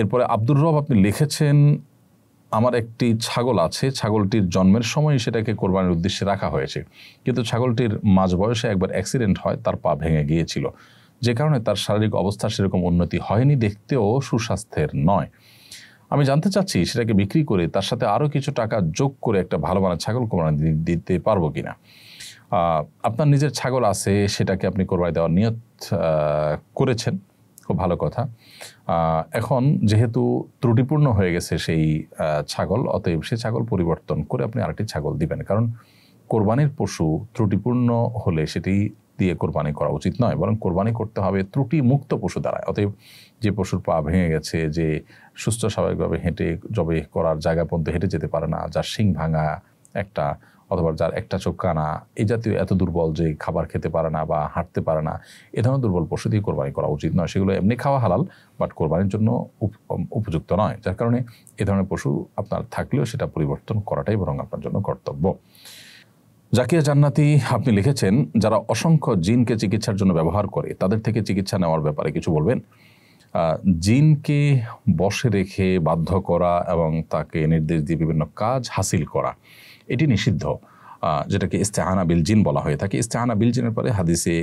এরপরে আব্দুর রব আপনি লিখেছেন আমার একটি ছাগল আছে ছাগলটির জন্মের সময় সেটাকে কোরবানির উদ্দেশ্যে রাখা হয়েছে কিন্তু ছাগলটির মাঝ বয়সে একবার অ্যাক্সিডেন্ট হয় তার পা ভেঙে গিয়েছিল যে কারণে তার শারীরিক অবস্থা সেরকম উন্নতি হয়নি দেখতেও সুস্বাস্থ্যের নয় আমি জানতে চাচ্ছি সেটাকে বিক্রি করে তার সাথে আরও কিছু টাকা যোগ করে একটা ভালো মানের ছাগল কোরবানি দিতে পারবো কি না আপনার নিজের ছাগল আছে সেটাকে আপনি কোরবানি দেওয়ার নিয়ত করেছেন খুব ভালো কথা এখন যেহেতু ত্রুটিপূর্ণ হয়ে গেছে সেই ছাগল অতএব সে ছাগল পরিবর্তন করে আপনি আরেকটি ছাগল দিবেন কারণ কোরবানির পশু ত্রুটিপূর্ণ হলে সেটি দিয়ে কোরবানি করা উচিত নয় বরং কোরবানি করতে হবে ত্রুটি মুক্ত পশু দ্বারা অতএব যে পশুর পা ভেঙে গেছে যে সুস্থ স্বাভাবিকভাবে হেঁটে জবে করার জায়গা পর্যন্ত হেঁটে যেতে পারে না যার শিং ভাঙা একটা অথবা যার একটা চোখ কানা এই জাতীয় এত দুর্বল যে খাবার খেতে পারে না বা হাঁটতে পারে না এ ধরনের দুর্বল পশু দিয়ে কোরবানি করা উচিত নয় সেগুলো এমনি খাওয়া হালাল বাট কোরবানির জন্য উপযুক্ত নয় যার কারণে এ ধরনের পশু আপনার থাকলেও সেটা পরিবর্তন করাটাই বরং আপনার জন্য কর্তব্য জাকিয়া জান্নাতি আপনি লিখেছেন যারা অসংখ্য জিনকে চিকিৎসার জন্য ব্যবহার করে তাদের থেকে চিকিৎসা নেওয়ার ব্যাপারে কিছু বলবেন জিনকে বসে রেখে বাধ্য করা এবং তাকে নির্দেশ দিয়ে বিভিন্ন কাজ হাসিল করা এটি নিষিদ্ধ যেটাকে ইস্তেহানা বিল জিন বলা হয়ে থাকে ইস্তেহানা বিল জিনের পরে হাদিসে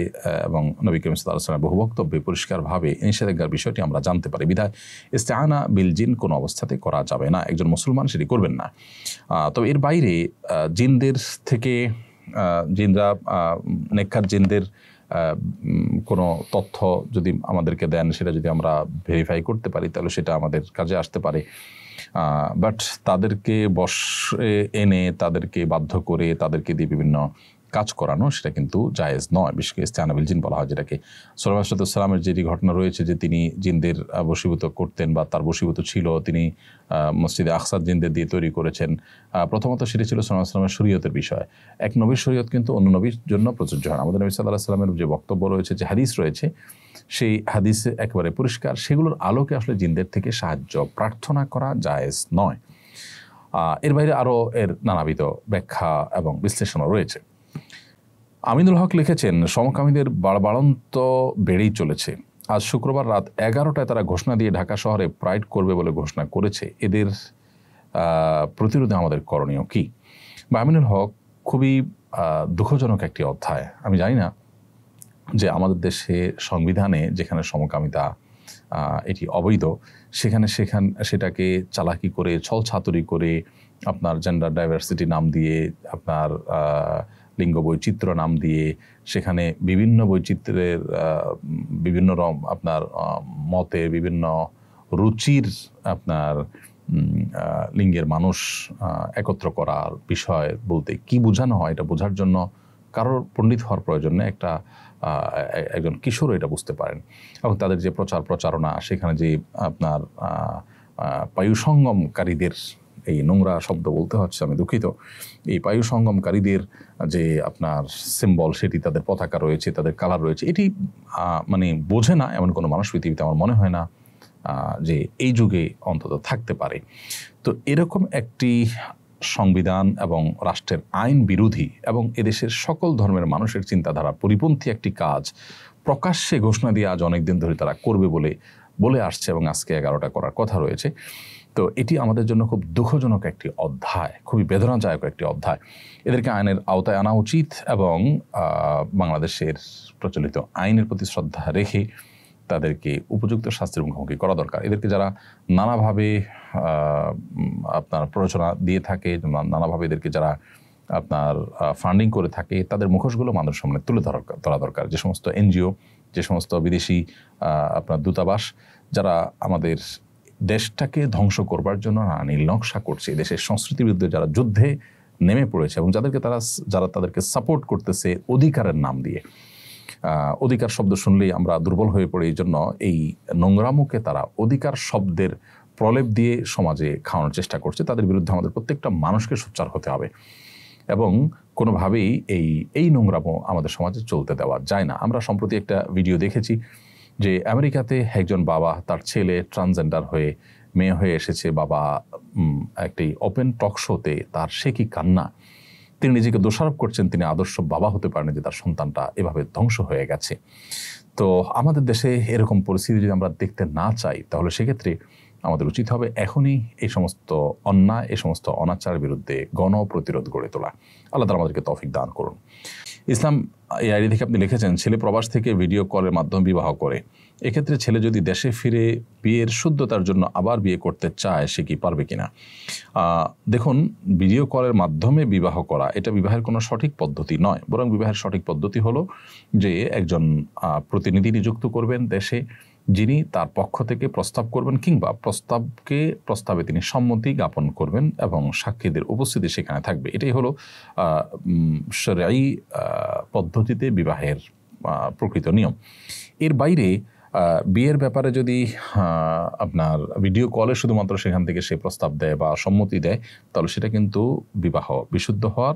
এবং নবী করিম সাল্লাহ বহু বক্তব্যে পরিষ্কারভাবে নিষেধাজ্ঞার বিষয়টি আমরা জানতে পারি বিধায় ইস্তেহানা বিল জিন কোনো অবস্থাতে করা যাবে না একজন মুসলমান সেটি করবেন না তবে এর বাইরে জিনদের থেকে জিনরা নেককার জিনদের কোনো তথ্য যদি আমাদেরকে দেন সেটা যদি আমরা ভেরিফাই করতে পারি তাহলে সেটা আমাদের কাজে আসতে পারে বাট তাদেরকে বসে এনে তাদেরকে বাধ্য করে তাদেরকে দিয়ে বিভিন্ন কাজ করানো সেটা কিন্তু জায়েজ নয় বিশেষ করে ইস্তেহানাবিল জিন বলা হয় যেটাকে সালামের যেটি ঘটনা রয়েছে যে তিনি জিনদের বসীভূত করতেন বা তার বসীভূত ছিল তিনি মসজিদে আকসাদ জিনদের দিয়ে তৈরি করেছেন প্রথমত সেটি ছিল সাল্লাহ সাল্লামের শরীয়তের বিষয় এক নবীর শরীয়ত কিন্তু অন্য নবীর জন্য প্রযোজ্য হয় আমাদের নবী সাল্লাহ সাল্লামের যে বক্তব্য রয়েছে যে হাদিস রয়েছে সেই হাদিসে একেবারে পরিষ্কার সেগুলোর আলোকে আসলে জিনদের থেকে সাহায্য প্রার্থনা করা জায়েজ নয় এর বাইরে আরও এর নানাবিধ ব্যাখ্যা এবং বিশ্লেষণও রয়েছে আমিনুল হক লিখেছেন সমকামীদের বাড়বাড়ন্ত বেড়েই চলেছে আজ শুক্রবার রাত এগারোটায় তারা ঘোষণা দিয়ে ঢাকা শহরে প্রাইড করবে বলে ঘোষণা করেছে এদের প্রতিরোধে আমাদের করণীয় কী বা আমিনুল হক খুবই দুঃখজনক একটি অধ্যায় আমি জানি না যে আমাদের দেশে সংবিধানে যেখানে সমকামিতা এটি অবৈধ সেখানে সেখান সেটাকে চালাকি করে ছাতুরি করে আপনার জেন্ডার ডাইভার্সিটি নাম দিয়ে আপনার লিঙ্গ বৈচিত্র্য নাম দিয়ে সেখানে বিভিন্ন বৈচিত্র্যের বিভিন্ন রম আপনার মতে বিভিন্ন রুচির আপনার লিঙ্গের মানুষ একত্র করার বিষয় বলতে কি বোঝানো হয় এটা বোঝার জন্য কারোর পণ্ডিত হওয়ার প্রয়োজন নেই একটা একজন কিশোর এটা বুঝতে পারেন এবং তাদের যে প্রচার প্রচারণা সেখানে যে আপনার পায়ুসঙ্গমকারীদের এই নোংরা শব্দ বলতে হচ্ছে আমি দুঃখিত এই বায়ু সঙ্গমকারীদের যে আপনার সিম্বল সেটি তাদের পতাকা রয়েছে তাদের কালার রয়েছে এটি মানে বোঝে না এমন কোনো মানুষ পৃথিবীতে আমার মনে হয় না যে এই যুগে অন্তত থাকতে পারে তো এরকম একটি সংবিধান এবং রাষ্ট্রের আইন বিরোধী এবং এদেশের সকল ধর্মের মানুষের চিন্তাধারা পরিপন্থী একটি কাজ প্রকাশ্যে ঘোষণা দিয়ে আজ অনেকদিন ধরে তারা করবে বলে বলে আসছে এবং আজকে এগারোটা করার কথা রয়েছে তো এটি আমাদের জন্য খুব দুঃখজনক একটি অধ্যায় খুবই বেদনাদায়ক একটি অধ্যায় এদেরকে আইনের আওতায় আনা উচিত এবং বাংলাদেশের প্রচলিত আইনের প্রতি শ্রদ্ধা রেখে তাদেরকে উপযুক্ত শাস্তির মুখোমুখি করা দরকার এদেরকে যারা নানাভাবে আপনার প্ররোচনা দিয়ে থাকে নানাভাবে এদেরকে যারা আপনার ফান্ডিং করে থাকে তাদের মুখোশগুলো মানুষের সামনে তুলে ধরা দরকার যে সমস্ত এনজিও যে সমস্ত বিদেশি আপনার দূতাবাস যারা আমাদের দেশটাকে ধ্বংস করবার জন্য নানা নকশা করছে দেশের সংস্কৃতির বিরুদ্ধে যারা যুদ্ধে নেমে পড়েছে এবং যাদেরকে তারা যারা তাদেরকে সাপোর্ট করতেছে অধিকারের নাম দিয়ে অধিকার শব্দ শুনলেই আমরা দুর্বল হয়ে পড়ি এই জন্য এই নোংরামুকে তারা অধিকার শব্দের প্রলেপ দিয়ে সমাজে খাওয়ানোর চেষ্টা করছে তাদের বিরুদ্ধে আমাদের প্রত্যেকটা মানুষকে সোচ্চার হতে হবে এবং কোনোভাবেই এই এই নোংরা আমাদের সমাজে চলতে দেওয়া যায় না আমরা সম্প্রতি একটা ভিডিও দেখেছি যে আমেরিকাতে একজন বাবা তার ছেলে ট্রান্সজেন্ডার হয়ে মেয়ে হয়ে এসেছে বাবা একটি ওপেন টক শোতে তার সে কি কান্না তিনি নিজেকে দোষারোপ করছেন তিনি আদর্শ বাবা হতে পারেন যে তার সন্তানটা এভাবে ধ্বংস হয়ে গেছে তো আমাদের দেশে এরকম পরিস্থিতি যদি আমরা দেখতে না চাই তাহলে সেক্ষেত্রে আমাদের উচিত হবে এখনই এই সমস্ত অন্যায় এই সমস্ত অনাচার বিরুদ্ধে গণপ্রতিরোধ গড়ে তোলা আল্লাহ তালা আমাদেরকে তফিক দান করুন ইসলাম এই আইডি থেকে আপনি লিখেছেন ছেলে প্রবাস থেকে ভিডিও কলের মাধ্যমে বিবাহ করে এক্ষেত্রে ছেলে যদি দেশে ফিরে বিয়ের শুদ্ধতার জন্য আবার বিয়ে করতে চায় সে কি পারবে কিনা দেখুন ভিডিও কলের মাধ্যমে বিবাহ করা এটা বিবাহের কোনো সঠিক পদ্ধতি নয় বরং বিবাহের সঠিক পদ্ধতি হলো যে একজন প্রতিনিধি নিযুক্ত করবেন দেশে যিনি তার পক্ষ থেকে প্রস্তাব করবেন কিংবা প্রস্তাবকে প্রস্তাবে তিনি সম্মতি জ্ঞাপন করবেন এবং সাক্ষীদের উপস্থিতি সেখানে থাকবে এটাই হলো সরাই পদ্ধতিতে বিবাহের প্রকৃত নিয়ম এর বাইরে বিয়ের ব্যাপারে যদি আপনার ভিডিও কলে শুধুমাত্র সেখান থেকে সে প্রস্তাব দেয় বা সম্মতি দেয় তাহলে সেটা কিন্তু বিবাহ বিশুদ্ধ হওয়ার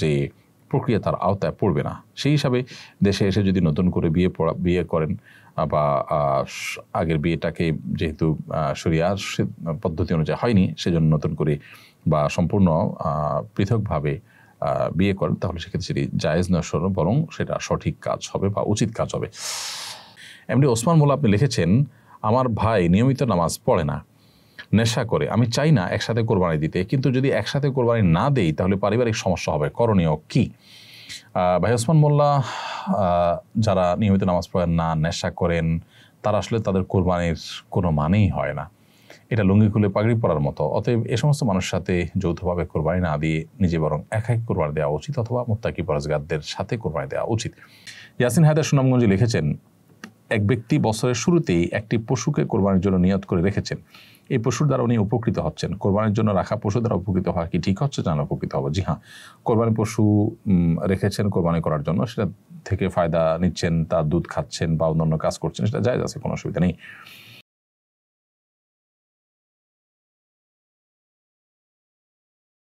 যে প্রক্রিয়া তার আওতায় পড়বে না সেই হিসাবে দেশে এসে যদি নতুন করে বিয়ে পড়া বিয়ে করেন বা আগের বিয়েটাকে যেহেতু সরিয়া পদ্ধতি অনুযায়ী হয়নি সেজন্য নতুন করে বা সম্পূর্ণ পৃথকভাবে বিয়ে করেন তাহলে সেক্ষেত্রে সেটি জায়েজ নয় বরং সেটা সঠিক কাজ হবে বা উচিত কাজ হবে এমনি ওসমান মোল্লা আপনি লিখেছেন আমার ভাই নিয়মিত নামাজ পড়ে না নেশা করে আমি চাই না একসাথে কোরবানি দিতে কিন্তু যদি একসাথে কোরবানি না দেই তাহলে পারিবারিক সমস্যা হবে করণীয় কী ভাই ওসমান মোল্লা যারা নিয়মিত নামাজ পড়েন না নেশা করেন তারা আসলে তাদের কোরবানির কোনো মানেই হয় না এটা লুঙ্গি খুলে পাগড়ি পরার মতো অতএব এ সমস্ত মানুষের সাথে যৌথভাবে কোরবানি না দিয়ে নিজে বরং এক এক কোরবানি দেওয়া উচিত অথবা মোত্তাকি পরাজগারদের সাথে কোরবানি দেওয়া উচিত ইয়াসিন হায়দার সুনামগঞ্জে লিখেছেন এক ব্যক্তি বছরের শুরুতেই একটি পশুকে কোরবানির জন্য নিয়ত করে রেখেছেন এই পশুর দ্বারা উনি উপকৃত হচ্ছেন কোরবানির জন্য রাখা পশু দ্বারা উপকৃত হওয়া কি ঠিক হচ্ছে জানা উপকৃত হবো জি হ্যাঁ কোরবানি পশু রেখেছেন কোরবানি করার জন্য সেটা থেকে ফায়দা নিচ্ছেন তার দুধ খাচ্ছেন বা অন্যান্য কাজ করছেন সেটা যায় আছে কোনো অসুবিধা নেই